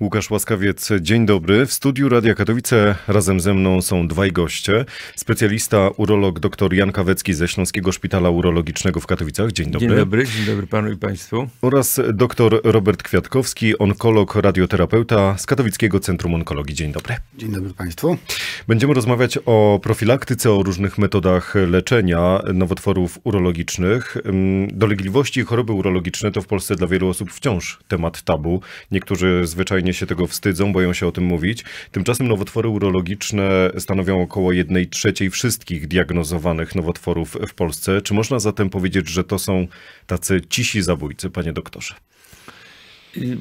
Łukasz Łaskawiec, dzień dobry. W studiu Radia Katowice razem ze mną są dwaj goście. Specjalista urolog dr Jan Kawecki ze Śląskiego Szpitala Urologicznego w Katowicach. Dzień dobry. Dzień dobry, dzień dobry panu i państwu. Oraz dr Robert Kwiatkowski, onkolog, radioterapeuta z Katowickiego Centrum Onkologii. Dzień dobry. Dzień dobry państwu. Będziemy rozmawiać o profilaktyce, o różnych metodach leczenia nowotworów urologicznych. Dolegliwości i choroby urologiczne to w Polsce dla wielu osób wciąż temat tabu. Niektórzy zwyczajnie się tego wstydzą, boją się o tym mówić. Tymczasem nowotwory urologiczne stanowią około 1 trzeciej wszystkich diagnozowanych nowotworów w Polsce. Czy można zatem powiedzieć, że to są tacy cisi zabójcy, panie doktorze?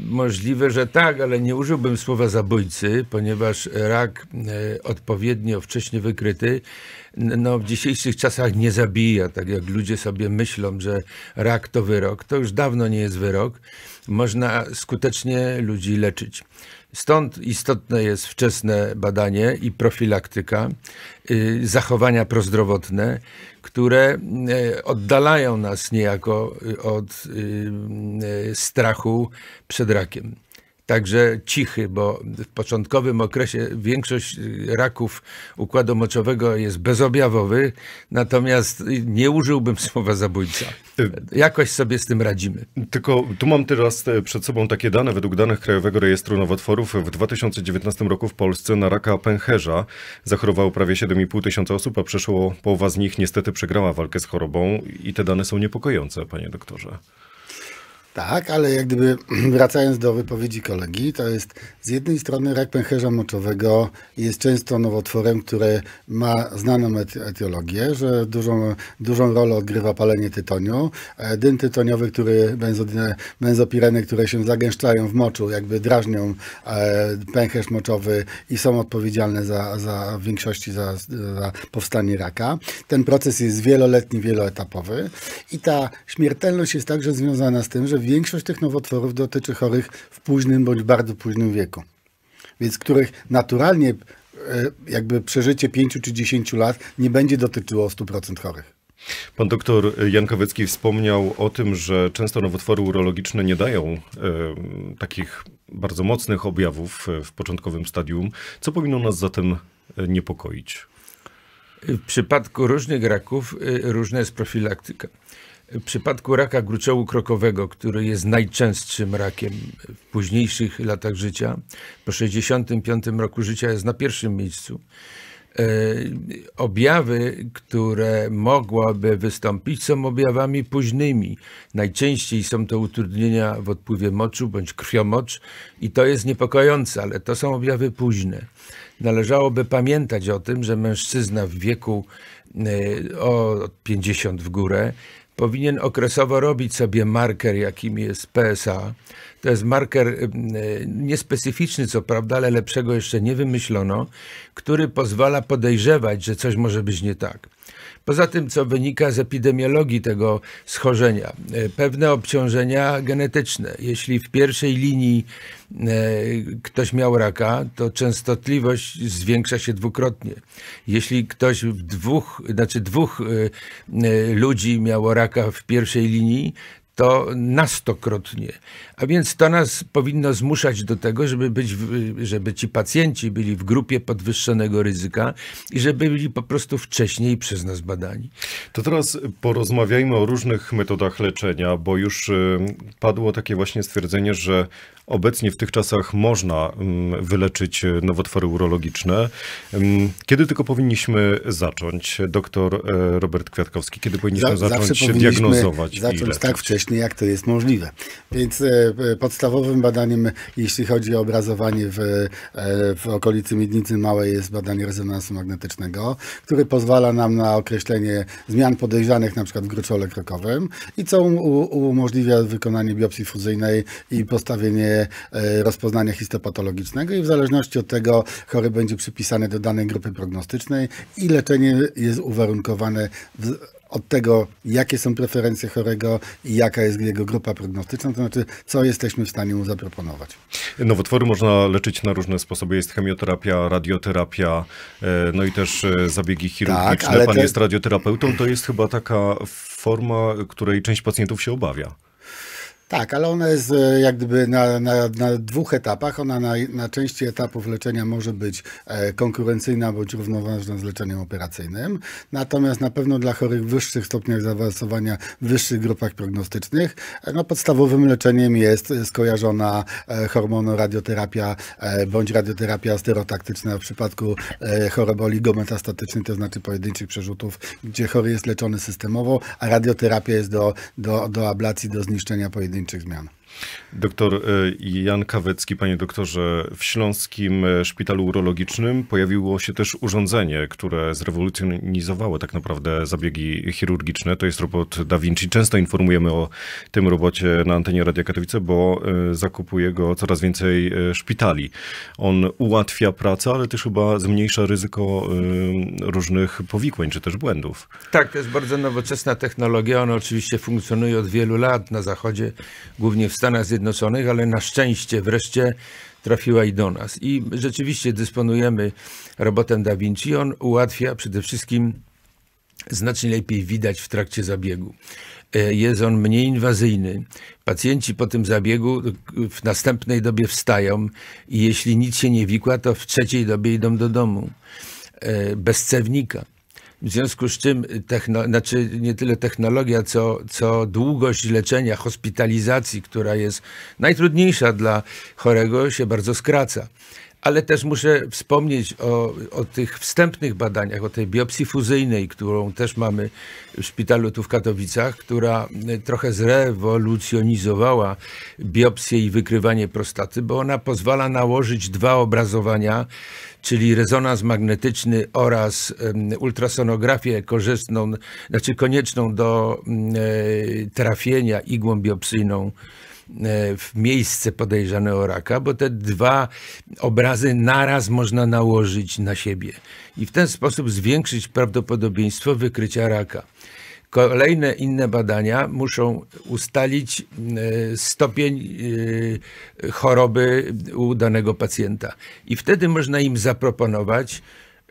Możliwe, że tak, ale nie użyłbym słowa zabójcy, ponieważ rak e, odpowiednio wcześnie wykryty no, w dzisiejszych czasach nie zabija. Tak jak ludzie sobie myślą, że rak to wyrok, to już dawno nie jest wyrok. Można skutecznie ludzi leczyć. Stąd istotne jest wczesne badanie i profilaktyka, y, zachowania prozdrowotne które e, oddalają nas niejako e, od y, y, strachu przed rakiem także cichy, bo w początkowym okresie większość y, raków układu moczowego jest bezobjawowy, natomiast nie użyłbym słowa zabójca. Y, Jakoś sobie z tym radzimy. Tylko tu mam teraz y, przed sobą takie dane, według danych Krajowego Rejestru Nowotworów w 2019 roku w Polsce na raka pęcherza zachorowało prawie 7,5 tysiąca osób, a przeszło połowa z nich niestety przegrała walkę z chorobą i te dane są niepokojące, panie doktorze. Tak, ale jak gdyby wracając do wypowiedzi kolegi, to jest z jednej strony rak pęcherza moczowego jest często nowotworem, które ma znaną etiologię, że dużą, dużą rolę odgrywa palenie tytoniu. E, dym tytoniowy, który benzopireny, które się zagęszczają w moczu, jakby drażnią e, pęcherz moczowy i są odpowiedzialne za, za w większości za, za powstanie raka. Ten proces jest wieloletni, wieloetapowy i ta śmiertelność jest także związana z tym, że większość tych nowotworów dotyczy chorych w późnym bądź bardzo późnym wieku. Więc których naturalnie e, jakby przeżycie 5 czy 10 lat nie będzie dotyczyło 100% chorych. Pan doktor Jankowicki wspomniał o tym, że często nowotwory urologiczne nie dają e, takich bardzo mocnych objawów e, w początkowym stadium. Co powinno nas zatem niepokoić? W przypadku różnych raków różna jest profilaktyka. W przypadku raka gruczołu krokowego, który jest najczęstszym rakiem w późniejszych latach życia, po 65 roku życia jest na pierwszym miejscu. E, objawy, które mogłaby wystąpić, są objawami późnymi. Najczęściej są to utrudnienia w odpływie moczu bądź krwiomocz, i to jest niepokojące, ale to są objawy późne. Należałoby pamiętać o tym, że mężczyzna w wieku e, od 50 w górę powinien okresowo robić sobie marker, jakim jest PSA, to jest marker y, y, niespecyficzny, co prawda, ale lepszego jeszcze nie wymyślono, który pozwala podejrzewać, że coś może być nie tak. Poza tym, co wynika z epidemiologii tego schorzenia, y, pewne obciążenia genetyczne. Jeśli w pierwszej linii ktoś miał raka, to częstotliwość zwiększa się dwukrotnie. Jeśli ktoś w dwóch, znaczy dwóch ludzi miało raka w pierwszej linii, to nastokrotnie. A więc to nas powinno zmuszać do tego, żeby, być, żeby ci pacjenci byli w grupie podwyższonego ryzyka i żeby byli po prostu wcześniej przez nas badani. To teraz porozmawiajmy o różnych metodach leczenia, bo już y, padło takie właśnie stwierdzenie, że obecnie w tych czasach można mm, wyleczyć y, nowotwory urologiczne. Mm, kiedy tylko powinniśmy zacząć? Doktor e, Robert Kwiatkowski, kiedy powinniśmy zacząć powinniśmy diagnozować? Zacząć tak wcześnie jak to jest możliwe. Więc e, e, podstawowym badaniem, jeśli chodzi o obrazowanie w, e, w okolicy miednicy małej, jest badanie rezonansu magnetycznego, który pozwala nam na określenie zmian podejrzanych np. w gruczole krokowym i co um-, umożliwia wykonanie biopsji fuzyjnej i postawienie rozpoznania histopatologicznego i w zależności od tego chory będzie przypisany do danej grupy prognostycznej i leczenie jest uwarunkowane w od tego, jakie są preferencje chorego i jaka jest jego grupa prognostyczna, to znaczy, co jesteśmy w stanie mu zaproponować. Nowotwory można leczyć na różne sposoby. Jest chemioterapia, radioterapia, e, no i też e, zabiegi tak, chirurgiczne. Tak, Pan te... jest radioterapeutą, to jest chyba taka forma, której część pacjentów się obawia. Tak, ale ona jest e, jak gdyby na, na, na dwóch etapach. Ona na, na części etapów leczenia może być e, konkurencyjna bądź równoważna z leczeniem operacyjnym. Natomiast na pewno dla chorych wyższych stopniach zaawansowania, w wyższych grupach prognostycznych, e, no podstawowym leczeniem jest skojarzona hormonoradioterapia bądź radioterapia sterotaktyczna w przypadku choroby oligometastatycznej, to znaczy pojedynczych przerzutów, gdzie chory jest leczony systemowo, a radioterapia jest do, do, do ablacji, do zniszczenia pojedynczych 20 zmian. Doktor e, Jan Kawecki, panie doktorze, w Śląskim e, Szpitalu Urologicznym pojawiło się też urządzenie, które zrewolucjonizowało tak naprawdę zabiegi chirurgiczne. To jest robot Da Vinci. Często informujemy o tym robocie na antenie Radia Katowice, bo e, zakupuje go coraz więcej szpitali. On ułatwia pracę, ale też chyba zmniejsza ryzyko różnych powikłań czy też błędów. Tak, to jest bardzo nowoczesna technologia. Ona oczywiście funkcjonuje od wielu lat na Zachodzie, głównie w Stanach Zjednoczonych. Zjednoczonych, ale na szczęście wreszcie trafiła i do nas. I rzeczywiście dysponujemy robotem Da Vinci. On ułatwia przede wszystkim znacznie lepiej widać w trakcie zabiegu. E, jest on mniej inwazyjny. Pacjenci po tym zabiegu w następnej dobie wstają i jeśli nic się nie wikła, to w trzeciej dobie idą do domu e, bez cewnika. W związku z czym, techno, znaczy nie tyle technologia, co, co długość leczenia, hospitalizacji, która jest najtrudniejsza dla chorego, się bardzo skraca. Ale też muszę wspomnieć o, o tych wstępnych badaniach, o tej biopsji fuzyjnej, którą też mamy w szpitalu tu w Katowicach, która e, trochę zrewolucjonizowała biopsję i wykrywanie prostaty, bo ona pozwala nałożyć dwa obrazowania czyli rezonans magnetyczny oraz ultrasonografię korzystną, znaczy konieczną do e, trafienia igłą biopsyjną e, w miejsce podejrzane o raka, bo te dwa obrazy naraz można nałożyć na siebie i w ten sposób zwiększyć prawdopodobieństwo wykrycia raka. Kolejne inne badania muszą ustalić e, stopień e, choroby u danego pacjenta. I wtedy można im zaproponować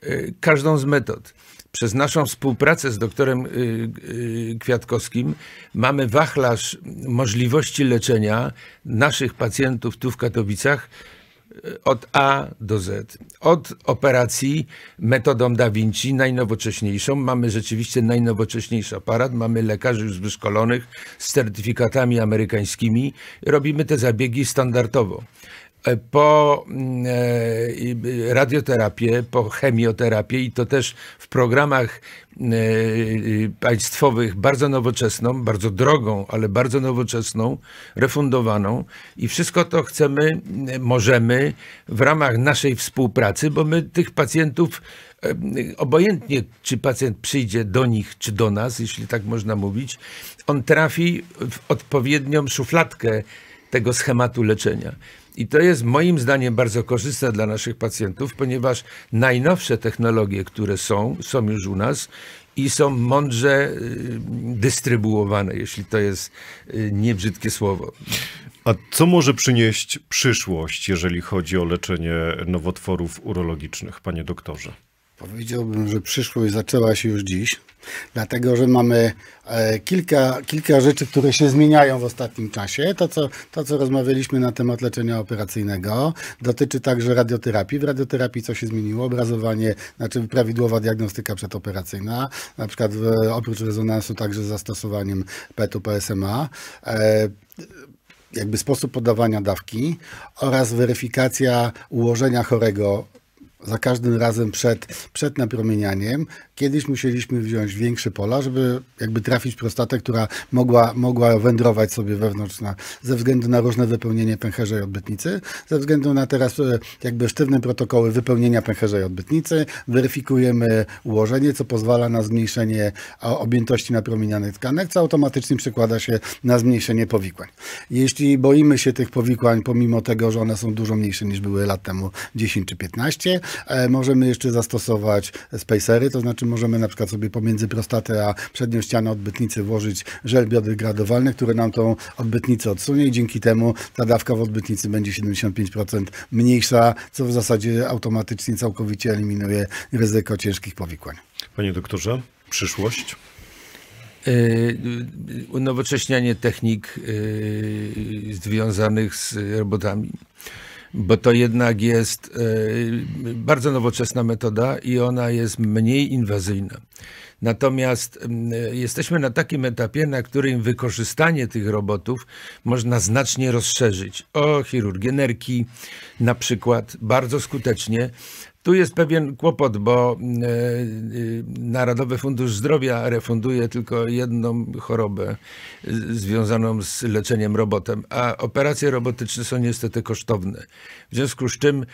e, każdą z metod przez naszą współpracę z doktorem Kwiatkowskim mamy wachlarz możliwości leczenia naszych pacjentów tu w Katowicach od A do Z. Od operacji metodą Da Vinci, najnowocześniejszą. Mamy rzeczywiście najnowocześniejszy aparat, mamy lekarzy już wyszkolonych z certyfikatami amerykańskimi. Robimy te zabiegi standardowo. E, po mm, e, e, radioterapię, po chemioterapię i to też w programach mm, państwowych bardzo nowoczesną, bardzo drogą, ale bardzo nowoczesną, refundowaną i wszystko to chcemy, mm, możemy w ramach naszej współpracy, bo my tych pacjentów obojętnie czy pacjent przyjdzie do nich czy do nas, jeśli tak można mówić, on trafi w odpowiednią szufladkę tego schematu leczenia. I to jest moim zdaniem bardzo korzystne dla naszych pacjentów, ponieważ najnowsze technologie, które są, są już u nas i są mądrze y, dystrybuowane, jeśli to jest y, niebrzydkie słowo. A co może przynieść przyszłość, jeżeli chodzi o leczenie nowotworów urologicznych, panie doktorze? Powiedziałbym, że przyszłość zaczęła się już dziś, dlatego że mamy e, kilka, kilka rzeczy, które się zmieniają w ostatnim czasie. To co, to, co rozmawialiśmy na temat leczenia operacyjnego, dotyczy także radioterapii. W radioterapii co się zmieniło? Obrazowanie, znaczy prawidłowa diagnostyka przedoperacyjna, na przykład w, oprócz rezonansu także z zastosowaniem PET-u, PSMA. E, jakby sposób podawania dawki oraz weryfikacja ułożenia chorego za każdym razem przed, przed napromienianiem. Kiedyś musieliśmy wziąć większe pola, żeby jakby trafić prostatę, która mogła, mogła wędrować sobie wewnątrz na, ze względu na różne wypełnienie pęcherza i odbytnicy, ze względu na teraz e, jakby sztywne protokoły wypełnienia pęcherza i odbytnicy. Weryfikujemy ułożenie, co pozwala na zmniejszenie objętości napromienianych tkanek, co automatycznie przekłada się na zmniejszenie powikłań. Jeśli boimy się tych powikłań, pomimo tego, że one są dużo mniejsze niż były lat temu 10 czy 15, E, możemy jeszcze zastosować spacery, to znaczy możemy na przykład sobie pomiędzy prostatę a przednią ścianę odbytnicy włożyć żel biodegradowalny, który nam tą odbytnicę odsunie i dzięki temu ta dawka w odbytnicy będzie 75% mniejsza, co w zasadzie automatycznie całkowicie eliminuje ryzyko ciężkich powikłań. Panie doktorze, przyszłość? E, unowocześnianie technik e, związanych z robotami bo to jednak jest e, bardzo nowoczesna metoda i ona jest mniej inwazyjna. Natomiast jesteśmy na takim etapie, na którym wykorzystanie tych robotów można znacznie rozszerzyć o chirurgię nerki na przykład bardzo skutecznie, tu jest pewien kłopot, bo e, e, Narodowy Fundusz Zdrowia refunduje tylko jedną chorobę e, związaną z leczeniem robotem, a operacje robotyczne są niestety kosztowne. W związku z czym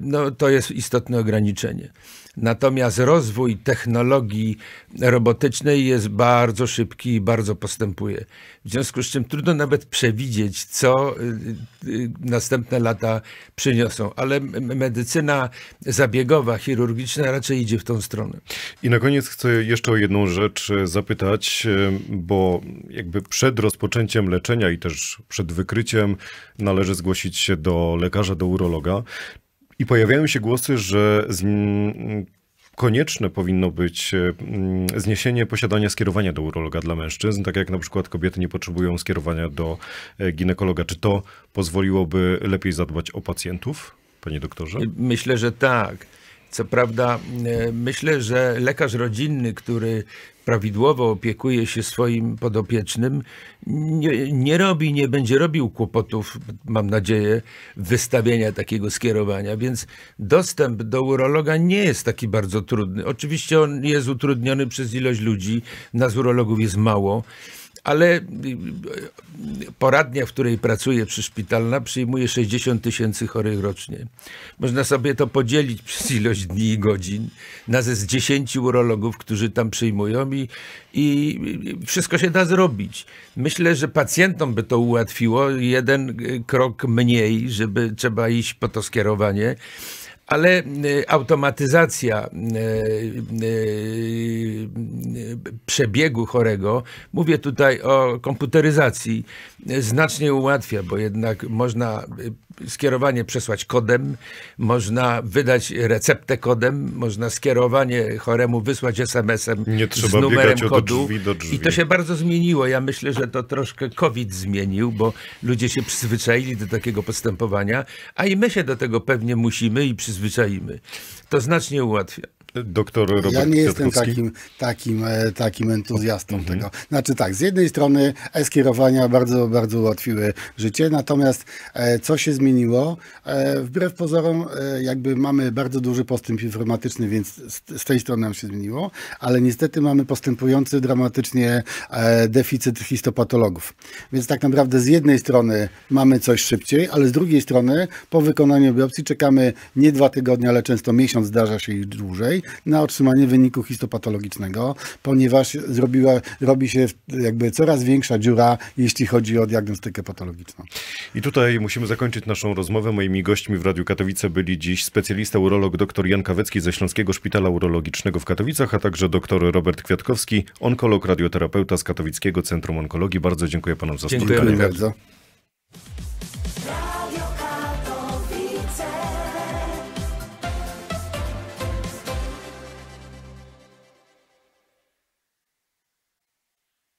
no, to jest istotne ograniczenie. Natomiast rozwój technologii robotycznej jest bardzo szybki i bardzo postępuje. W związku z czym trudno nawet przewidzieć, co y, y, następne lata przyniosą, ale medycyna zabiegowa, chirurgiczna raczej idzie w tą stronę. I na koniec chcę jeszcze o jedną rzecz e, zapytać, e, bo jakby przed rozpoczęciem leczenia i też przed wykryciem należy zgłosić się do lekarza, do urologa. I pojawiają się głosy, że z, konieczne powinno być e, zniesienie posiadania skierowania do urologa dla mężczyzn, tak jak na przykład kobiety nie potrzebują skierowania do e, ginekologa. Czy to pozwoliłoby lepiej zadbać o pacjentów, panie doktorze? Myślę, że tak. Co prawda, e, myślę, że lekarz rodzinny, który prawidłowo opiekuje się swoim podopiecznym, nie, nie, robi, nie będzie robił kłopotów, mam nadzieję, wystawienia takiego skierowania, więc dostęp do urologa nie jest taki bardzo trudny. Oczywiście on jest utrudniony przez ilość ludzi, nas urologów jest mało, ale y, y, poradnia, w której pracuję, przy przyszpitalna, przyjmuje 60 tysięcy chorych rocznie. Można sobie to podzielić przez ilość dni i godzin. Nas jest 10 urologów, którzy tam przyjmują i, i wszystko się da zrobić. Myślę, że pacjentom by to ułatwiło jeden y, krok mniej, żeby trzeba iść po to skierowanie ale y, automatyzacja y, y, przebiegu chorego, mówię tutaj o komputeryzacji, znacznie ułatwia, bo jednak można skierowanie przesłać kodem, można wydać receptę kodem, można skierowanie choremu wysłać SMS-em z numerem kodu. Drzwi drzwi. I to się bardzo zmieniło. Ja myślę, że to troszkę COVID zmienił, bo ludzie się przyzwyczaili do takiego postępowania, a i my się do tego pewnie musimy i przyzwyczaili przyzwyczaimy. To znacznie ułatwia. Doktor Robert Ja nie jestem takim, takim, e, takim entuzjastą mhm. tego. Znaczy tak, z jednej strony e-skierowania bardzo, bardzo ułatwiły życie, natomiast e, co się zmieniło? E, wbrew pozorom jakby mamy bardzo duży postęp informatyczny, więc z tej strony nam się zmieniło, ale niestety mamy postępujący dramatycznie deficyt histopatologów. Więc tak naprawdę z jednej strony mamy coś szybciej, ale z drugiej strony po wykonaniu biopsji czekamy nie dwa tygodnie, ale często miesiąc, zdarza się ich dłużej na otrzymanie wyniku histopatologicznego, ponieważ zrobiła, robi się jakby coraz większa dziura, jeśli chodzi o diagnostykę patologiczną. I tutaj musimy zakończyć naszą rozmowę. Moimi gośćmi w Radiu Katowice byli dziś specjalista urolog dr Jan Kawecki ze Śląskiego Szpitala Urologicznego w Katowicach, a także dr Robert Kwiatkowski, onkolog radioterapeuta z Katowickiego Centrum Onkologii. Bardzo dziękuję panom za spotkanie. Dziękuję bardzo.